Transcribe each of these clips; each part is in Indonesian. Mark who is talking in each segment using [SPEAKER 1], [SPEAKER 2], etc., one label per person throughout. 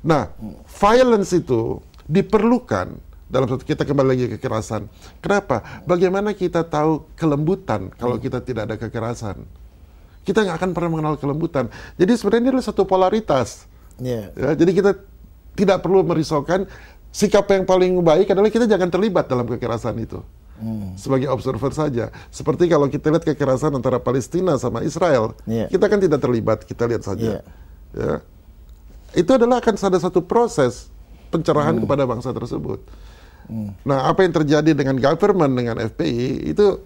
[SPEAKER 1] Nah, violence itu diperlukan dalam satu kita kembali lagi ke kekerasan. Kenapa? Bagaimana kita tahu kelembutan kalau hmm. kita tidak ada kekerasan? Kita nggak akan pernah mengenal kelembutan. Jadi sebenarnya ini adalah satu polaritas. Yeah. Ya, jadi kita tidak perlu merisaukan sikap yang paling baik adalah kita jangan terlibat dalam kekerasan itu. Hmm. Sebagai observer saja. Seperti kalau kita lihat kekerasan antara Palestina sama Israel, yeah. kita kan tidak terlibat, kita lihat saja. Yeah. Ya itu adalah akan ada satu proses pencerahan hmm. kepada bangsa tersebut. Hmm. Nah, apa yang terjadi
[SPEAKER 2] dengan government dengan FPI itu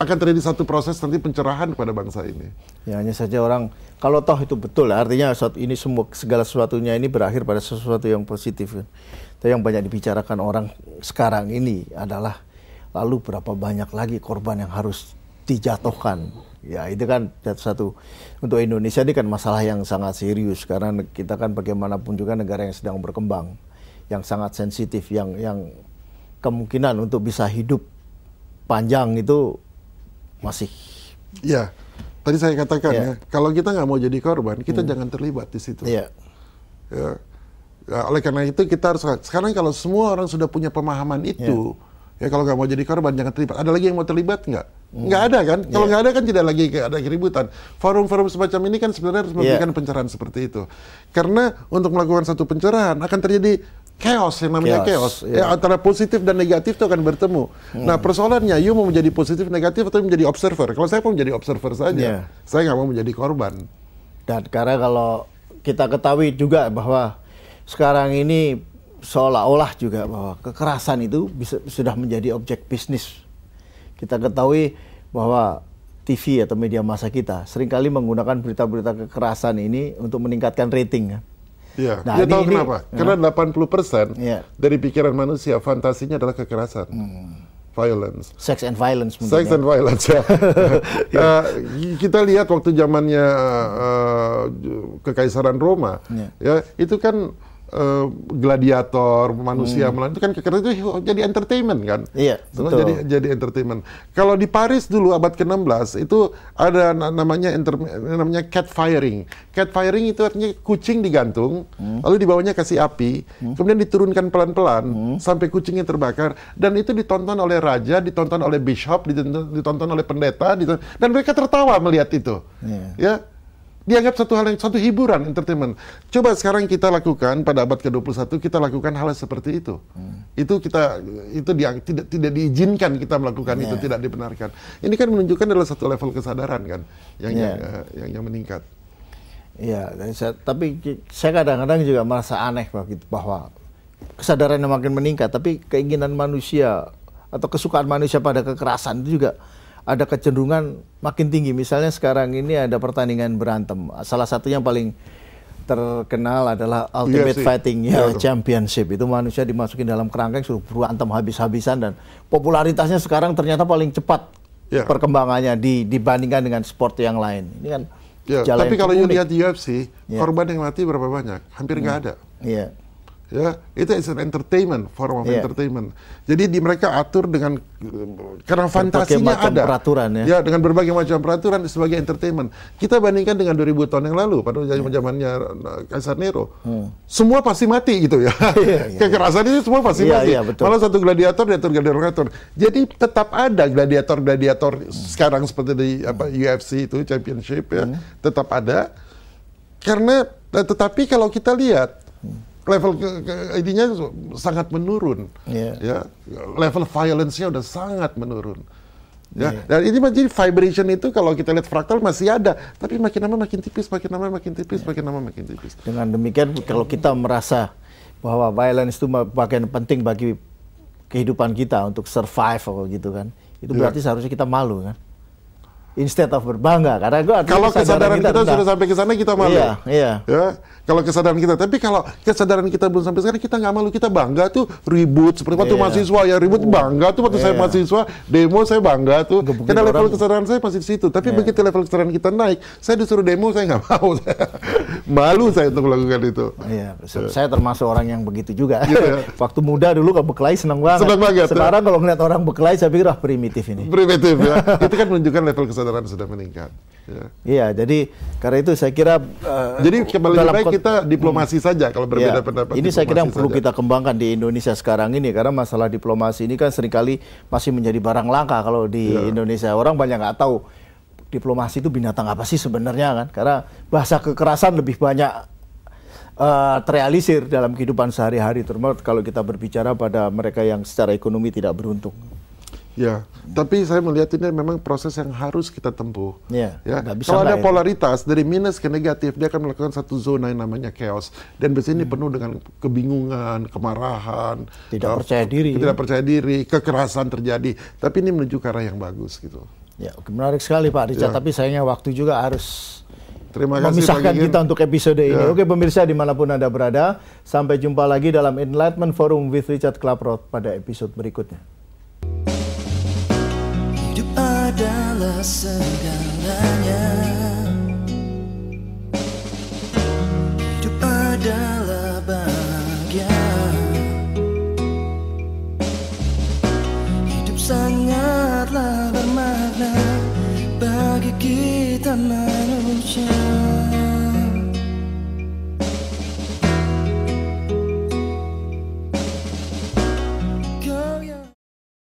[SPEAKER 2] akan terjadi satu proses nanti pencerahan kepada bangsa ini. Ya hanya saja orang kalau toh itu betul artinya saat ini semua segala sesuatunya ini berakhir pada sesuatu yang positif. Kan. Tapi yang banyak dibicarakan orang sekarang ini adalah lalu berapa banyak lagi korban yang harus dijatuhkan. Ya, itu kan satu untuk Indonesia ini kan masalah yang sangat serius karena kita kan bagaimanapun juga negara yang sedang berkembang, yang sangat sensitif, yang yang kemungkinan untuk bisa hidup panjang itu masih. Ya,
[SPEAKER 1] tadi saya katakan ya, ya kalau kita nggak mau jadi korban, kita hmm. jangan terlibat di situ. Ya. ya. ya oleh karena itu kita harus sekarang kalau semua orang sudah punya pemahaman itu. Ya Ya kalau nggak mau jadi korban jangan terlibat. Ada lagi yang mau terlibat nggak? Hmm. Nggak ada kan? Kalau yeah. nggak ada kan tidak lagi ada keributan. Forum-forum semacam ini kan sebenarnya harus iya. memberikan yeah. pencerahan seperti itu. Karena untuk melakukan satu pencerahan akan terjadi chaos yang namanya chaos. chaos. Yeah. Ya, antara positif dan negatif itu akan bertemu. Hmm. Nah persoalannya, you mau menjadi positif, negatif atau menjadi observer? Kalau saya mau menjadi observer saja, yeah.
[SPEAKER 2] saya nggak mau menjadi korban. Dan karena kalau kita ketahui juga bahwa sekarang ini seolah-olah juga bahwa kekerasan itu bisa, sudah menjadi objek bisnis. Kita ketahui bahwa TV atau media massa kita seringkali menggunakan berita-berita kekerasan ini untuk meningkatkan rating. Kan? Iya, nah, ya, tahu kenapa? Ini, Karena delapan 80 persen ya. dari pikiran manusia fantasinya adalah kekerasan. Hmm.
[SPEAKER 1] Violence. Sex and violence. Sex ya. and violence ya. ya. uh, kita lihat waktu zamannya uh, kekaisaran Roma, ya. ya itu kan uh, gladiator manusia hmm. itu kan karena itu jadi entertainment kan iya kan betul. jadi jadi entertainment kalau di Paris dulu abad ke-16 itu ada namanya namanya cat firing cat firing itu artinya kucing digantung hmm. lalu di bawahnya kasih api hmm. kemudian diturunkan pelan-pelan hmm. sampai kucingnya terbakar dan itu ditonton oleh raja ditonton oleh bishop ditonton, ditonton oleh pendeta ditonton, dan mereka tertawa melihat itu yeah. ya dianggap satu hal yang satu hiburan entertainment. Coba sekarang kita lakukan pada abad ke-21 kita lakukan hal seperti itu. Hmm. Itu kita itu dia, tidak tidak diizinkan kita melakukan yeah. itu iya. tidak dibenarkan. Ini kan menunjukkan adalah satu level kesadaran kan
[SPEAKER 2] yang yeah. yang, uh, yang yang meningkat. Iya, yeah, tapi saya kadang-kadang juga merasa aneh begitu bahwa kesadaran yang makin meningkat tapi keinginan manusia atau kesukaan manusia pada kekerasan itu juga ada kecenderungan makin tinggi. Misalnya sekarang ini ada pertandingan berantem. Salah satunya yang paling terkenal adalah iya Ultimate Fighting ya, yeah. Championship. Itu manusia dimasukin dalam kerangka yang suruh berantem habis-habisan dan popularitasnya sekarang ternyata paling cepat yeah. perkembangannya di, dibandingkan dengan sport yang lain. Ini kan iya, jalan tapi kalau you lihat
[SPEAKER 1] di UFC, iya. korban yang mati berapa banyak? Hampir nggak ada. Iya ya itu is an entertainment form of yeah. entertainment jadi di mereka atur dengan
[SPEAKER 2] karena fantasinya ada peraturan ya. ya
[SPEAKER 1] dengan berbagai macam peraturan sebagai entertainment kita bandingkan dengan 2000 tahun yang lalu pada zaman iya. zamannya eh, kaisar Nero hmm. semua pasti mati gitu ya iya, iya, kekerasan yeah. itu semua pasti mati yeah, betul. malah satu gladiator diatur gladiator jadi tetap ada gladiator gladiator hmm. sekarang seperti di apa UFC itu championship ya hmm. tetap ada karena eh, tetapi kalau kita lihat hmm level ke, ke, ininya sangat menurun yeah. ya level violence-nya udah sangat menurun ya yeah. dan ini menjadi vibration itu kalau kita lihat fraktal masih
[SPEAKER 2] ada tapi makin lama makin tipis makin lama makin tipis yeah. makin lama makin tipis dengan demikian kalau kita merasa bahwa violence itu bagian penting bagi kehidupan kita untuk survive atau gitu kan itu iya. berarti yeah. seharusnya kita malu kan instead of berbangga karena gua kalau kesadaran, kesadaran kita, kita sudah sampai ke sana kita malu iya, iya. ya kalau kesadaran kita tapi kalau
[SPEAKER 1] kesadaran kita belum sampai sana kita nggak malu kita bangga tuh ribut seperti waktu iya. mahasiswa ya ribut iya. bangga tuh waktu iya. saya mahasiswa demo saya bangga tuh Gepukin karena level orang. kesadaran saya masih di situ tapi iya. begitu level kesadaran kita
[SPEAKER 2] naik saya disuruh demo saya nggak mau malu saya untuk melakukan itu iya ya. saya termasuk orang yang begitu juga iya, iya. waktu muda dulu ya. kalau berkelahi senang banget Senang banget sekarang ya. kalau melihat orang berkelahi saya pikir ah primitif ini primitif ya itu kan menunjukkan level kesadaran kesadaran sudah meningkat. Ya. Iya, ya, jadi karena itu saya kira uh, jadi kembali dalam baik kita diplomasi hmm, saja
[SPEAKER 1] kalau berbeda ya, pendapat. Ini saya kira yang perlu saja. kita
[SPEAKER 2] kembangkan di Indonesia sekarang ini karena masalah diplomasi ini kan seringkali masih menjadi barang langka kalau di ya. Indonesia orang banyak nggak tahu diplomasi itu binatang apa sih sebenarnya kan karena bahasa kekerasan lebih banyak uh, terrealisir dalam kehidupan sehari-hari terutama kalau kita berbicara pada mereka yang secara ekonomi tidak beruntung.
[SPEAKER 1] Ya, tapi saya melihat ini memang proses yang harus kita tempuh.
[SPEAKER 2] Ya, ya. Bisa kalau ada
[SPEAKER 1] polaritas dari minus ke negatif, dia akan melakukan satu zona yang namanya chaos. Dan biasanya hmm. ini penuh dengan kebingungan, kemarahan, tidak uh, percaya diri, tidak percaya diri, kekerasan terjadi. Tapi ini menuju ke arah yang bagus gitu.
[SPEAKER 2] Ya, menarik sekali Pak Richard. Ya. Tapi sayangnya waktu juga harus Terima kasih memisahkan kita untuk episode ini. Ya. Oke pemirsa dimanapun Anda berada, sampai jumpa lagi dalam Enlightenment Forum with Richard Klaprot pada episode berikutnya adalah segalanya Hidup adalah bahagia
[SPEAKER 1] Hidup sangatlah bermakna bagi kita